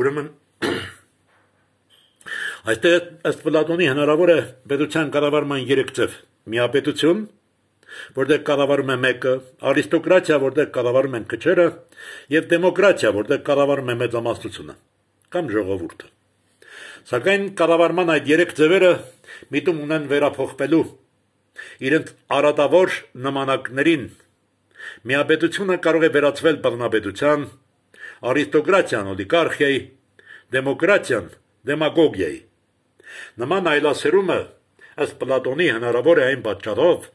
Ուրեմն այստեղ ըստ Պլատոնի հնարավոր է պետության կառավարման 3 ձև. միապետություն, որտեղ կառավարում է մեկը, արիստոկրատիա, որտեղ կառավարում են քչերը, եւ դեմոկրատիա, որտեղ կառավարում է մեծամասնությունը կամ ժողովուրդը։ Սակայն կառավարման այդ 3 ձևերը միտում ունեն վերափոխվելու իրենց արատավոր նմանակներին։ Միապետությունը կարող է վերածվել բռնապետության, արիստոկրատիան օլիգարխիայի, դեմոկրատիան դեմագոգիայի։ Նման այլասերումը ըստ Պլատոնի հնարավոր է այն պատճառով,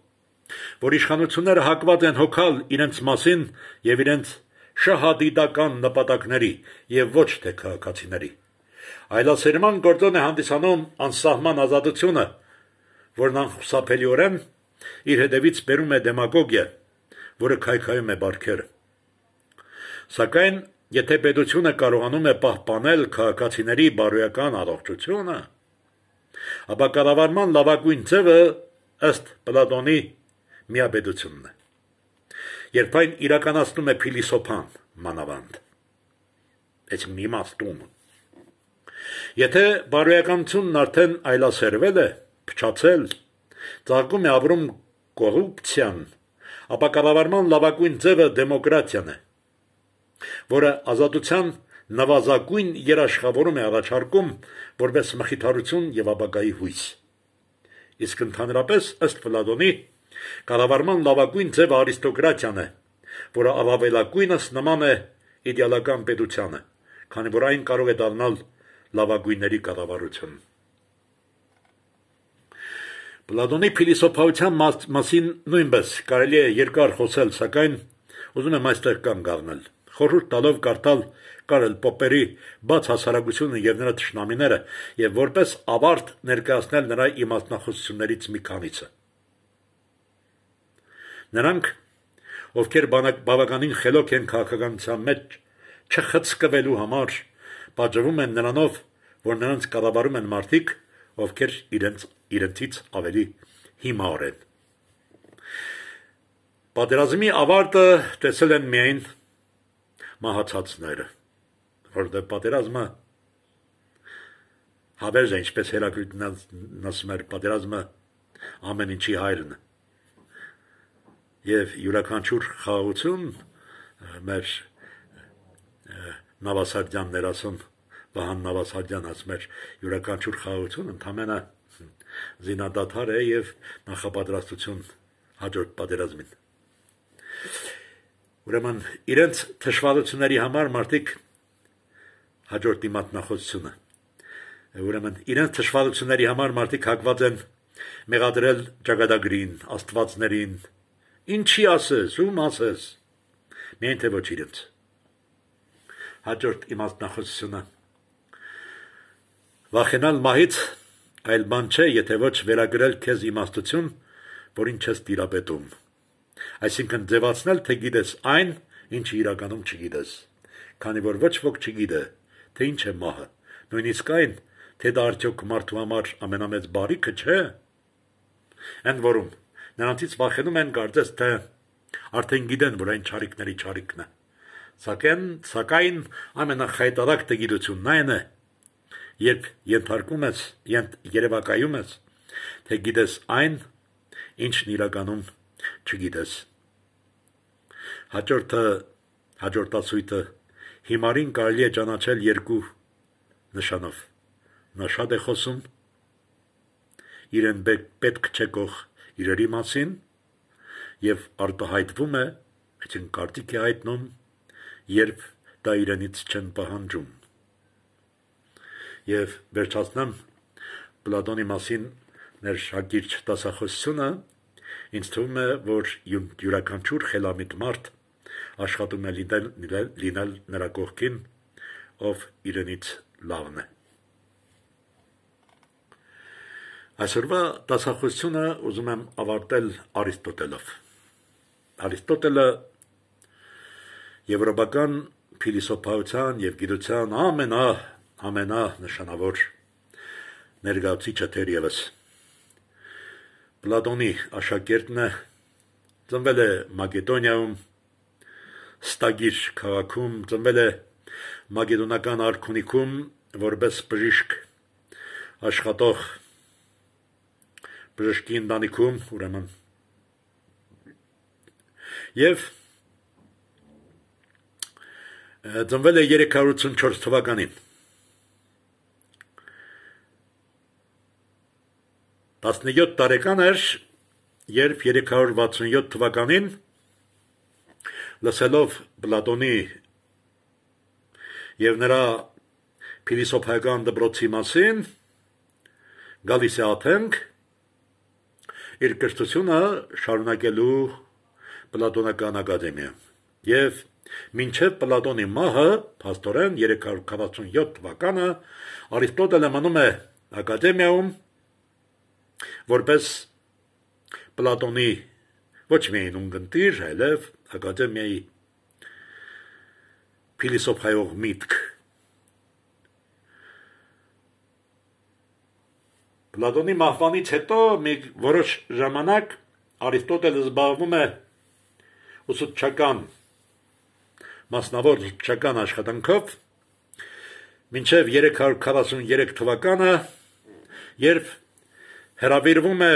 որ իշխանությունները հակված են հոգալ իրենց մասին եւ իրենց շահադիտական նպատակների եւ ոչ թե քաղաքացիների։ Այլասերման գործոն է հանդիսանում անսահման ազատությունը, որն անխուսափելիորեն իր հետևից բերում է դեմագոգիա, որը քայքայում է բարքերը։ Սակայն Եթե պետությունը կարողանում է պահպանել քաղաքացիների բարոյական առողջությունը, ապա կառավարման լավագույն ձևը ըստ Պլատոնի միապետությունն է։ Երբ այն իրականացնում է փիլիսոփան մանավանդ, այս մի մաստում։ Եթե բարոյականությունն արդեն այլասերվել է, փչացել, ծաղկում է ապրում կոռուպցիան, ապա կառավարման լավագույն ձևը դեմոկրատիան է որը ազատության նվազագույն երաշխավորում է առաջարկում որպես մխիթարություն եւ ապագայի հույս։ Իսկ ընդհանրապես ըստ Վլադոնի կառավարման լավագույն ձևը արիստոկրատիան է, որը ավավելագույնս նման է իդեալական պետությանը, քանի որ այն կարող է դառնալ լավագույնների կառավարություն։ Պլատոնի փիլիսոփայության մաս, մասին նույնպես կարելի է երկար խոսել, սակայն ուզում եմ այստեղ կանգ առնել խորհուրդ տալով կարդալ Կարել Պոպերի բաց հասարակությունը եւ նրա ճշնամիները եւ որպես ավարտ ներկայացնել նրա իմաստնախոսություններից մի քանիցը։ Նրանք, ովքեր բանակ, բավականին խելոք են քաղաքականության մեջ, չխցկվելու համար պատժվում են նրանով, որ նրանց կառավարում են մարդիկ, ովքեր իրենց իրենցից ավելի հիմար են։ Պատերազմի ավարտը տեսել են միայն մահացածները, որտեղ պատերազմը հավերժ է, ինչպես Հերակլիտն ասում էր, պատերազմը ամեն ինչի հայրն է։ Եվ յուրաքանչյուր խաղաղություն մեր նավասարդյաններ ասում, Վահան Նավասարդյան ասում էր, յուրաքանչյուր խաղաղություն ընդամենը զինադադար է եւ նախապատրաստություն հաջորդ պատերազմին։ Ուրեմն իրենց թշվառությունների համար մարդիկ հաջորդ դիմատնախոսությունը։ Ուրեմն իրենց թշվառությունների համար մարդիկ հակված են մեղադրել ճակատագրին, աստվածներին։ Ինչի ասես, ում ասես։ Միայն թե ոչ իրենց։ Հաջորդ իմաստնախոսությունը։ Վախենալ մահից այլ բան չէ, եթե ոչ վերագրել քեզ իմաստություն, որին չես տիրապետում այսինքն ձևացնել, թե գիտես այն, ինչ իրականում չգիտես։ Քանի որ ոչ ոք չգիտե, թե ինչ է մահը, նույնիսկ այն, թե դա արդյոք մարդու համար ամենամեծ բարիքը չէ։ Ընդ որում, նրանցից վախենում են կարծես, թե արդեն գիտեն, որ այն ճարիքների ճարիքն է։ Սակայն, սակայն ամենախայտարակ դգիրությունն այն է, երբ ենթարկում ես, երևակայում ես, թե գիտես այն, ինչն իրականում չգիտես։ Հաջորդը հաջորդացույթը հիմարին կարելի է ճանաչել երկու նշանով։ Նա շատ է խոսում իրեն պետք չեկող իրերի մասին եւ արտահայտվում է, այսինքն կարծիք է հայտնում, երբ դա իրենից չեն պահանջում։ Եվ վերջացնեմ Պլատոնի մասին մեր շագիրջ դասախոսությունը Ինձ թվում է, որ յուրաքանչյուր խելամիտ մարդ աշխատում է լինել, լինել, լինել նրա կողքին, ով իրենից լավն է։ Այսօրվա դասախոսությունը ուզում եմ ավարտել Արիստոտելով։ Արիստոտելը եվրոպական փիլիսոփայության եւ գիտության ամենա ամենա նշանավոր ներկայացուցիչը թերևս Պլատոնի աշակերտն է, ծնվել է Մակեդոնիայում, Ստագիր քաղաքում, ծնվել է Մակեդոնական արքունիքում որպես բժիշկ աշխատող բժշկի ընտանիքում, ուրեմն։ Եվ ծնվել է 384 թվականին 17 տարեկան էր, երբ 367 թվականին լսելով Պլատոնի եւ նրա փիլիսոփայական դպրոցի մասին գալիս է Աթենք իր կրթությունը շարունակելու Պլատոնական ակադեմիա եւ մինչև Պլատոնի մահը փաստորեն 347 թվականը Արիստոտելը մնում է ակադեմիայում որպես Պլատոնի ոչ միայն ունգընտիր, այլև ակադեմիայի փիլիսոփայող միտք։ Պլատոնի մահվանից հետո մի որոշ ժամանակ Արիստոտելը զբաղվում է ուսուցչական մասնավոր ուսուցչական աշխատանքով մինչև 343 թվականը, երբ հրավիրվում է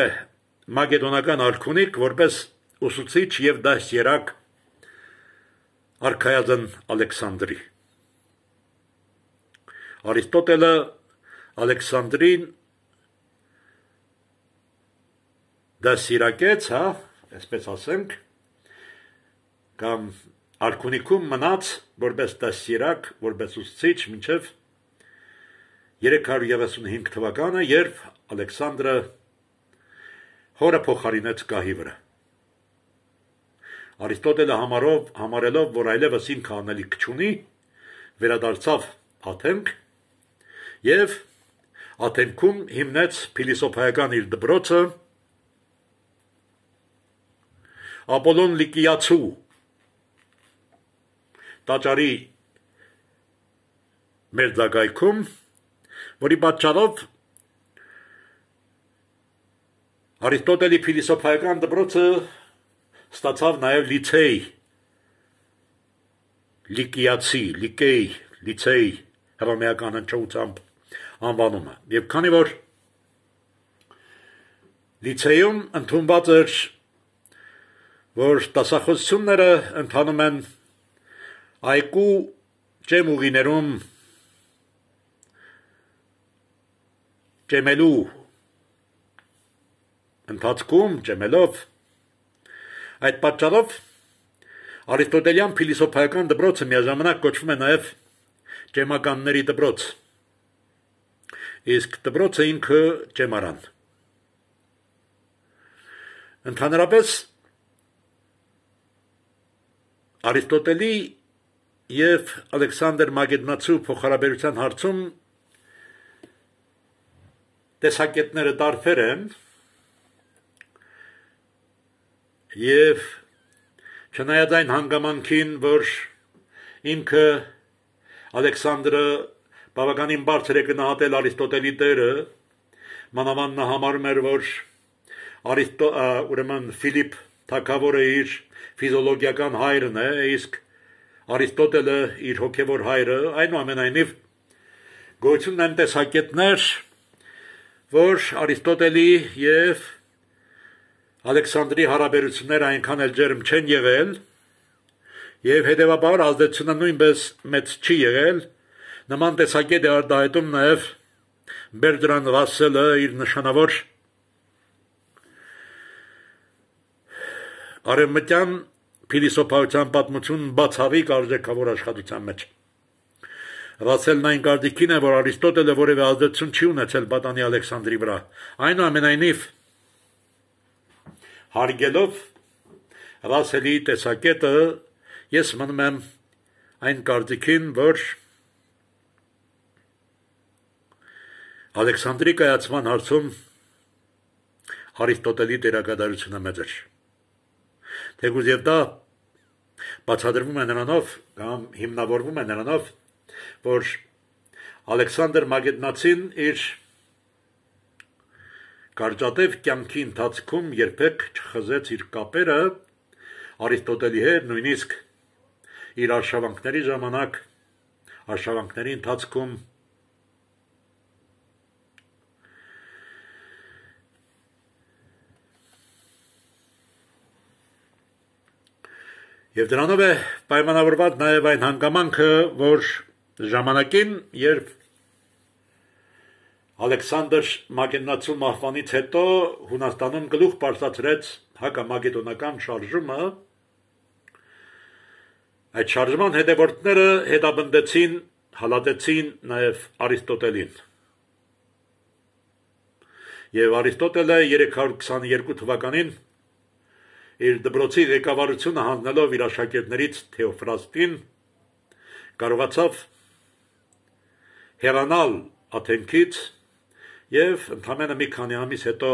մագեդոնական արքունիկ որպես ուսուցիչ եւ դասերակ արքայազն Ալեքսանդրի։ Արիստոտելը Ալեքսանդրին դասիրակեց, հա, այսպես ասենք, կամ արքունիքում մնաց որպես դասիրակ, որպես ուսուցիչ մինչև 335 թվականը, երբ Ալեքսանդրը հորը փոխարինեց գահի վրա։ Արիստոտելը համարով համարելով, որ այլևս ինքը անելիք չունի, վերադարձավ Աթենք եւ Աթենքում հիմնեց փիլիսոփայական իր դպրոցը Ապոլոն Լիկիացու տաճարի մերձակայքում, որի պատճառով Արիստոտելի փիլիսոփայական դպրոցը ստացավ նաև լիցեյ, լիկիացի, լիկեյ, լիցեյ հռոմեական հնչողությամբ անվանումը։ Եվ քանի որ լիցեյում ընդունված էր որ տասախոսությունները ընդանում են այկու ջեմ ուղիներում ջեմելու ընթացքում ջմելով։ Այդ պատճառով արիստոտելյան փիլիսոփայական դպրոցը միաժամանակ կոչվում է նաև ջեմականների դպրոց։ Իսկ դպրոցը ինքը ջեմարան։ Ընդհանրապես Արիստոտելի եւ Ալեքսանդր Մագեդնացու փոխհարաբերության հարցում տեսակետները տարբեր են, Եվ չնայած այն հանգամանքին, որ ինքը Ալեքսանդրը բավականին բարձր է գնահատել Արիստոտելի դերը, մանավանդ նա համարում էր, որ Արիստո, ուրեմն Ֆիլիպ թագավորը իր ֆիզիոլոգիական հայրն է, իսկ Արիստոտելը իր հոգևոր հայրը, այնուամենայնիվ գոյությունն են տեսակետներ, որ Արիստոտելի եւ Ալեքսանդրի հարաբերությունները այնքան էլ ջերմ չեն եղել, եւ հետեւաբար ազդեցությունը նույնպես մեծ չի եղել, նման տեսակի է արտահայտում նաեւ Բերդրան Ռասելը իր նշանավոր արևմտյան փիլիսոփայության պատմություն բացառիկ արժեքավոր աշխատության մեջ։ Ռասելն այն կարծիքին է, որ Արիստոտելը որևէ ազդեցություն չի ունեցել պատանի Ալեքսանդրի վրա։ Այնուամենայնիվ այն հարգելով Ռասելի տեսակետը, ես մնում եմ այն կարծիքին, որ Ալեքսանդրի կայացման հարցում Արիստոտելի դերակատարությունը մեծ էր։ Թեգուզ եւ դա բացադրվում է նրանով կամ հիմնավորվում է նրանով, որ Ալեքսանդր Մագեդնացին իր Կարճատև կյանքի ընթացքում երբեք չխզեց իր կապերը Արիստոտելի հետ, նույնիսկ իր արշավանքների ժամանակ, արշավանքների ընթացքում Եվ դրանով է պայմանավորված նաև այն հանգամանքը, որ ժամանակին, երբ Ալեքսանդր Մագեննացու մահվանից հետո Հունաստանում գլուխ բարձրացրեց հակամագեդոնական շարժումը այդ շարժման հետևորդները հետապնդեցին հալածեցին նաև Արիստոտելին եւ Արիստոտելը 322 թվականին իր դպրոցի ղեկավարությունը հանձնելով իր աշակերտներից Թեոֆրաստին կարողացավ հերանալ Աթենքից եւ ընդամենը մի քանի ամիս հետո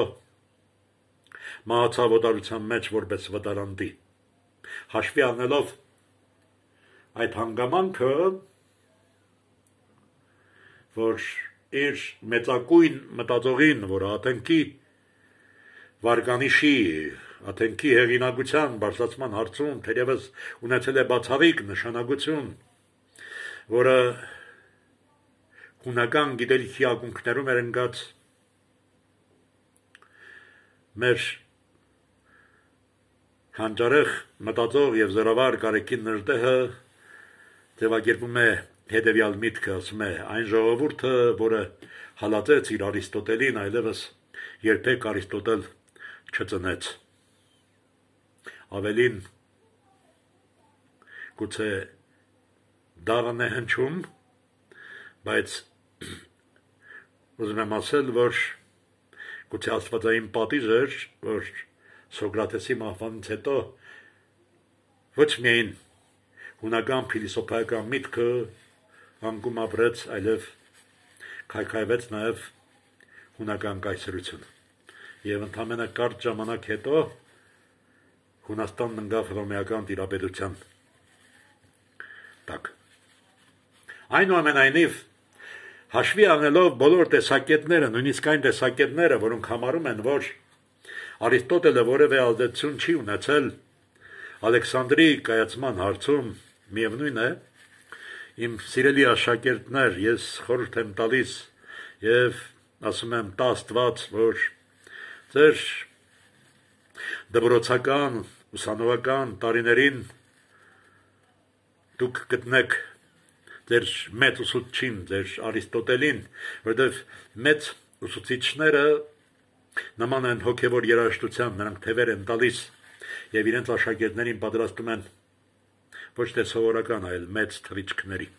մահացավ օտարության մեջ որպես վտարանդի հաշվի առնելով այդ հանգամանքը որ իր մեծակույն մտածողին, որ Աթենքի վարկանիշի, Աթենքի հեղինակության բարձրացման հարցում թերևս ունեցել է բացառիկ նշանակություն, որը հունական գիտելիքի ակունքներում էր ընկած մեր հանճարեղ մտածող եւ զորավար կարեկին նժդեհը ձևակերպում է հետևյալ միտքը ասում է այն ժողովուրդը որը հալածեց իր արիստոտելին այլևս երբեք արիստոտել չծնեց ավելին գուցե դառն է հնչում բայց Ուզում եմ ասել, որ գուցե աստվածային պատիժ էր, որ Սոկրատեսի մահվանից հետո ոչ միայն հունական փիլիսոփայական միտքը անկում ապրեց, այլև քայքայվեց նաև հունական կայսրությունը։ Եվ ընդամենը կարճ ժամանակ հետո Հունաստանն ընկավ հռոմեական տիրապետության տակ։ Այնուամենայնիվ այն հաշվի առնելով բոլոր տեսակետները, նույնիսկ այն տեսակետները, որոնք համարում են, որ Արիստոտելը որևէ ազդեցություն չի ունեցել Ալեքսանդրի կայացման հարցում, միևնույն է, իմ սիրելի աշակերտներ, ես խորհուրդ եմ տալիս եւ ասում եմ տա Աստված, որ ձեր դպրոցական, ուսանողական տարիներին դուք գտնեք ձեր մեծ ուսուցչին, ձեր Արիստոտելին, որտեղ մեծ ուսուցիչները նման են հոգևոր երաժշտության, նրանք թևեր են տալիս եւ իրենց աշակերտներին պատրաստում են ոչ թե սովորական, այլ մեծ թվիճկների։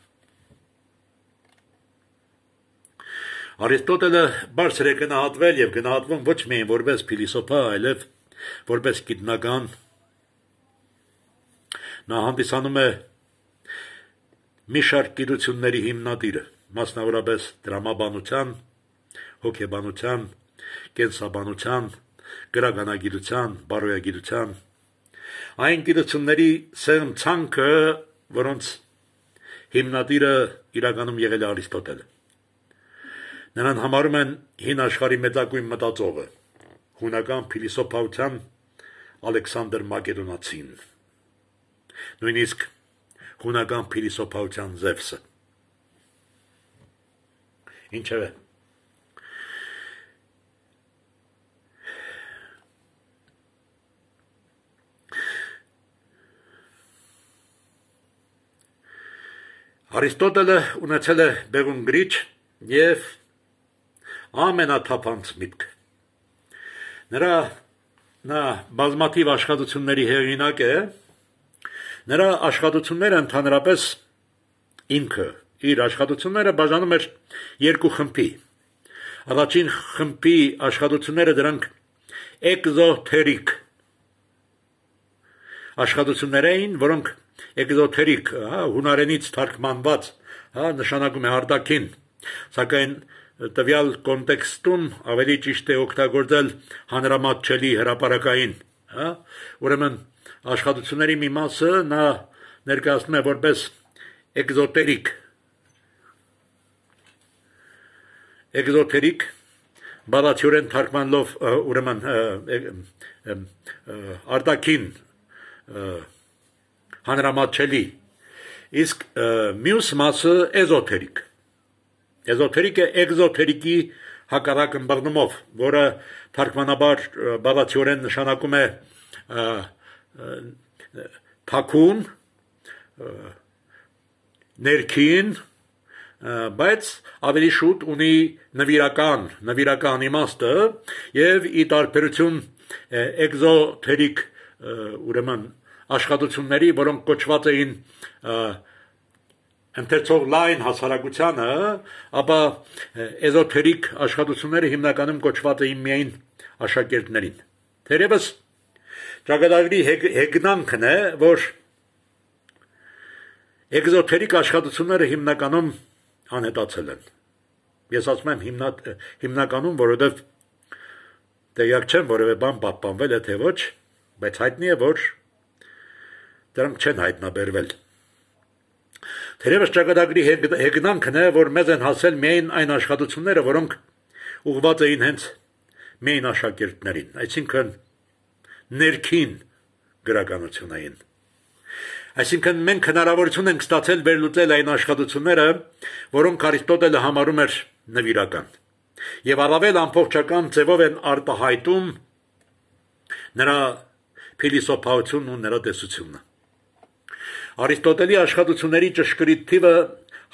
Արիստոտելը բարձր է գնահատվել եւ գնահատվում ոչ միայն որպես փիլիսոփա, այլև որպես գիտնական։ Նա հանդիսանում է մի շարք գիտությունների հիմնադիրը, մասնավորապես դրամաբանության, հոգեբանության, կենսաբանության, գրականագիտության, բարոյագիտության, այն գիտությունների սեղմ ցանքը, որոնց հիմնադիրը իրականում եղել է Արիստոտելը։ Նրան համարում են հին աշխարհի մետակույն մտածողը, հունական փիլիսոփայության Ալեքսանդր Մակեդոնացին։ Նույնիսկ հունական փիլիսոփայության Զևսը։ Ինչևէ Արիստոտելը ունեցել է բեղուն գրիչ եւ ամենաթափանց միտք։ Նրա նա բազմաթիվ աշխատությունների հեղինակ է, Նրա աշխատությունները ընդհանրապես ինքը իր աշխատությունները բաժանում էր երկու խմբի։ Առաջին խմբի աշխատությունները դրանք էկզոթերիկ աշխատություններ էին, որոնք էկզոթերիկ, հա, հունարենից թարգմանված, հա, նշանակում է արդակին, սակայն տվյալ կոնտեքստում ավելի ճիշտ է օգտագործել հանրամատչելի հրաապարակային, հա, ուրեմն աշխատությունների մի մասը նա ներկայացնում է որպես էկզոտերիկ էկզոտերիկ բառացիորեն թարգմանելով ուրեմն արտակին հանրամատչելի իսկ մյուս մասը էզոթերիկ էզոթերիկը էկզոթերիկի հակառակ ըմբռնումով որը թարգմանաբար բառացիորեն նշանակում է և, փակուն ներքին բայց ավելի շուտ ունի նվիրական նվիրական իմաստը եւ ի տարբերություն էկզոթերիկ ուրեմն աշխատությունների, որոնք կոչված էին ընթերցող լայն հասարակությանը, ապա էզոթերիկ աշխատությունները հիմնականում կոչված էին միայն աշակերտներին։ Թերևս դե ճակատագրի հեգնանքն է, որ էկզոթերիկ աշխատությունները հիմնականում անհետացել են։ Ես ասում եմ հիմնա, հիմնականում, որովհետև տեղյակ չեմ որևէ բան պահպանվել է թե ոչ, բայց հայտնի է, որ դրանք չեն հայտնաբերվել։ Թերևս ճակատագրի հեգնանքն է, որ մեզ են հասել միայն այն աշխատությունները, որոնք ուղված էին հենց միայն աշակերտներին, այսինքն ներքին գրականությունային։ Այսինքն մենք հնարավորություն ենք ստացել վերլուծել այն աշխատությունները, որոնք Արիստոտելը համարում էր նվիրական։ Եվ առավել ամբողջական ձևով են արտահայտում նրա փիլիսոփայությունն ու նրա տեսությունը։ Արիստոտելի աշխատությունների ճշգրիտ թիվը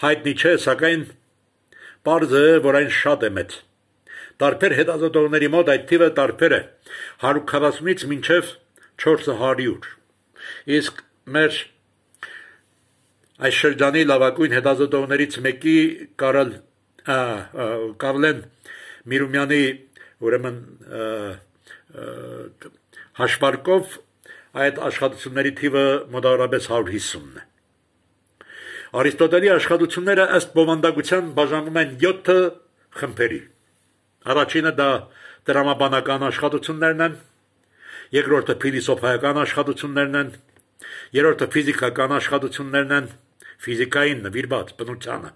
հայտնի չէ, սակայն Պարզ է, որ այն շատ է մեծ։ Տարբեր հետազոտողների մոտ այդ թիվը տարբեր է 140-ից մինչև 400։ Իսկ մեր այս շրջանի լավագույն հետազոտողներից մեկի Կարլ Կարլեն Միրումյանի ուրեմն հաշվարկով այդ աշխատությունների թիվը մոտավորապես 150-ն է։ Արիստոտելի աշխատությունները ըստ բովանդակության բաժանվում են 7 խմբերի։ Առաջինը դա դրամաբանական աշխատություններն են, երկրորդը փիլիսոփայական աշխատություններն են, երրորդը ֆիզիկական աշխատություններն են, ֆիզիկային նվիրված բնությանը։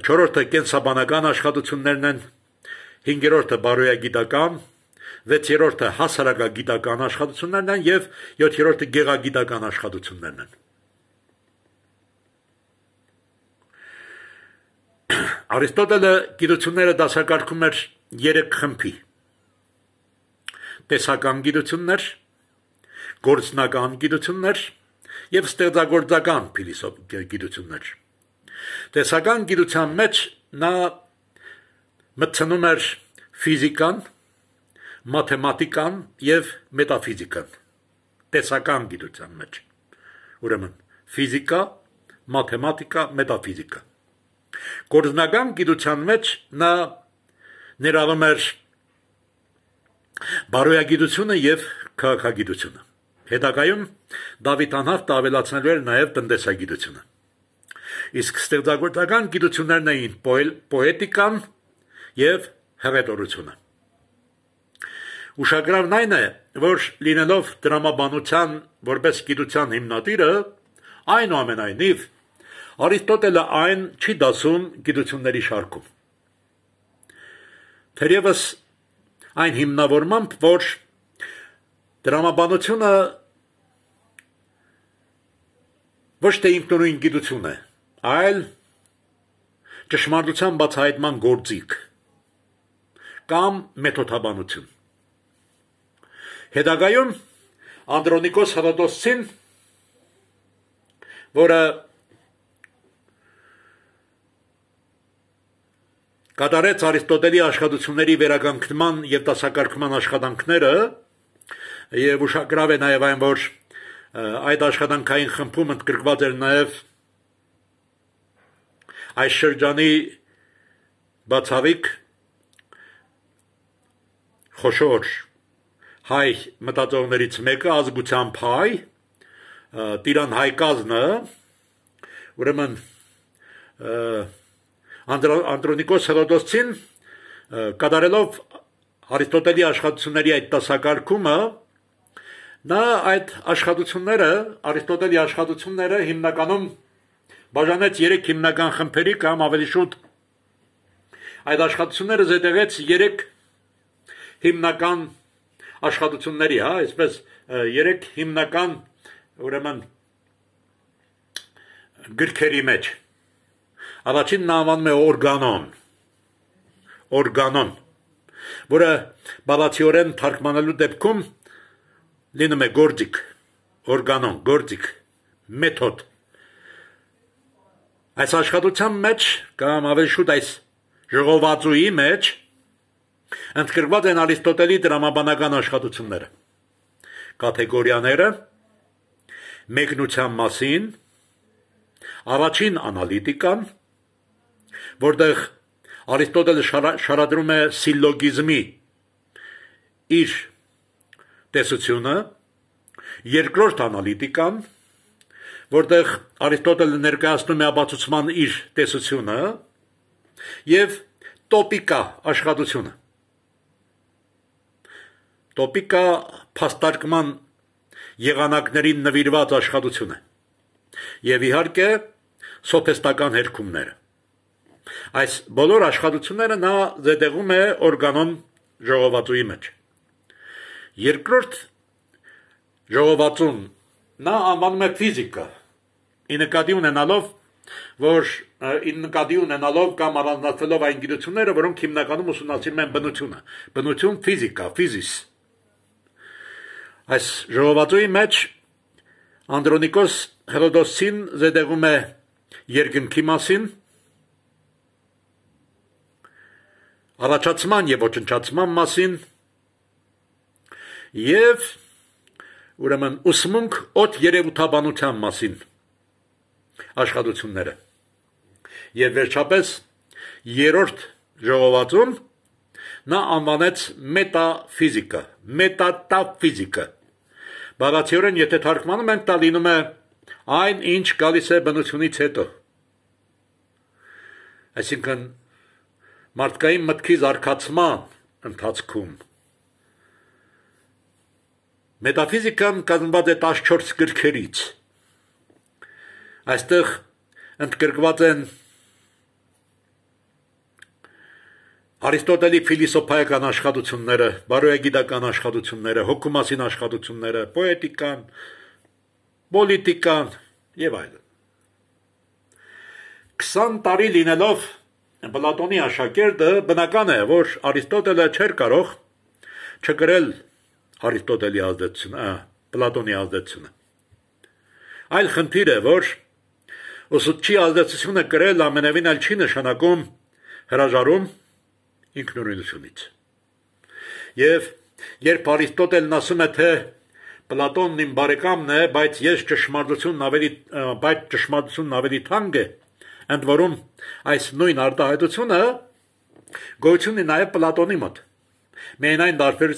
Չորրորդը կենսաբանական աշխատություններն են, հինգերորդը բարոյագիտական, վեցերորդը հասարակագիտական աշխատություններն են եւ յոթերորդը գեղագիտական աշխատություններն են։ Արիստոտելը գիտությունները դասակարգում էր երեք խմբի. տեսական գիտություններ, գործնական գիտություններ եւ ստեղծագործական փիլիսոփ գիտություններ։ Տեսական գիտության մեջ նա մտցնում էր ֆիզիկան, մաթեմատիկան եւ մետաֆիզիկան։ Տեսական գիտության մեջ։ Ուրեմն ֆիզիկա, մաթեմատիկա, մետաֆիզիկա Գործնական գիտության մեջ նա ներառում էր բարոյագիտությունը եւ քաղաքագիտությունը։ Հետագայում Դավիթ Անհավտ ավելացնելու էր նաեւ տնտեսագիտությունը։ Իսկ ստեղծագործական գիտություններն էին պոետիկան եւ հռետորությունը։ Ուշագրավն այն է, որ լինելով դրամաբանության որպես գիտության հիմնադիրը, այնուամենայնիվ այն Արիստոտելը այն չի դասում գիտությունների շարքում։ Թերևս այն հիմնավորմամբ, որ դրամաբանությունը ոչ թե ինքնուրույն գիտություն է, այլ ճշմարտության բացահայտման գործիք կամ մեթոդաբանություն։ Հետագայում Անդրոնիկոս Հրոդոսցին, որը կատարեց Արիստոտելի աշխատությունների վերագանքման եւ դասակարգման աշխատանքները եւ ուշագրավ է նաեւ այն, որ այդ աշխատանքային խմբում ընդգրկված էր նաեւ այս շրջանի բացավիկ խոշոր հայ մտածողներից մեկը ազգությամբ հայ Տիրան Հայկազնը ուրեմն Անդրոնիկոս Հերոդոսին կատարելով Արիստոտելի աշխատությունների այդ տասակարգումը նա այդ աշխատությունները Արիստոտելի աշխատությունները հիմնականում բաժանեց 3 հիմնական խմբերի կամ ավելի շուտ այդ աշխատությունները զետեղեց 3 հիմնական աշխատությունների, հա, այսպես 3 հիմնական ուրեմն գրքերի մեջ Առաջինն անվանում է օրգանոն։ Օրգանոն, որը բալացիորեն թարգմանելու դեպքում լինում է գործիկ, օրգանոն, գործիկ, մեթոդ։ Այս աշխատության մեջ կամ ավելի շուտ այս ժողովածուի մեջ ընդգրկված են Արիստոտելի դրամաբանական աշխատությունները։ Կատեգորիաները մեկնության մասին, առաջին անալիտիկան, որտեղ Արիստոտելը շարա, շարադրում է սիլոգիզմի իր տեսությունը, երկրորդ անալիտիկան, որտեղ Արիստոտելը ներկայացնում է ապացուցման իր տեսությունը եւ տոպիկա աշխատությունը։ Տոպիկա փաստարկման եղանակներին նվիրված աշխատություն է։ Եվ իհարկե սոփեստական հերքումները։ Այս բոլոր աշխատությունները նա զետեղում է օրգանոն ժողովածուի մեջ։ Երկրորդ ժողովածուն նա անվանում է ֆիզիկա։ Ի նկատի ունենալով, որ ի նկատի ունենալով կամ առանձնացնելով այն գիտությունները, որոնք հիմնականում ուսումնասիրում են բնությունը, բնություն ֆիզիկա, ֆիզիս։ Այս ժողովածուի մեջ Անդրոնիկոս Հերոդոսին զետեղում է երկնքի մասին, առաջացման եւ ոչնչացման մասին եւ ուրեմն ուսմունք օդ երևութաբանության մասին աշխատությունները եւ վերջապես երրորդ ժողովածուն նա անվանեց մետաֆիզիկա մետատաֆիզիկա բառացիորեն եթե թարգմանում ենք դա լինում է այն ինչ գալիս է բնությունից հետո այսինքն մարդկային մտքի զարգացման ընթացքում Մետաֆիզիկան կազմված է 14 գրքերից։ Այստեղ ընդգրկված են Արիստոտելի ֆիլիսոփայական աշխատությունները, բարոյագիտական աշխատությունները, հոգու մասին աշխատությունները, պոետիկան, պոլիտիկան եւ այլն։ 20 տարի լինելով Պլատոնի աշակերտը բնական է, որ Արիստոտելը չէր կարող չգրել Արիստոտելի ազդեցությունը, Պլատոնի ազդեցությունը։ Այլ խնդիր է, որ ուսուցչի ազդեցությունը գրել ամենևին էլ չի նշանակում հրաժարում ինքնուրույնությունից։ Եվ երբ Արիստոտելն ասում է, թե Պլատոնն իմ բարեկամն է, բայց ես ճշմարտությունն ավելի բայց ճշմարտությունն ավելի թանկ է, ընդ որում Այս նույն արտահայտությունը գոյություն ունի նաև Պլատոնի մոտ։ Միայն այն տարբերությունը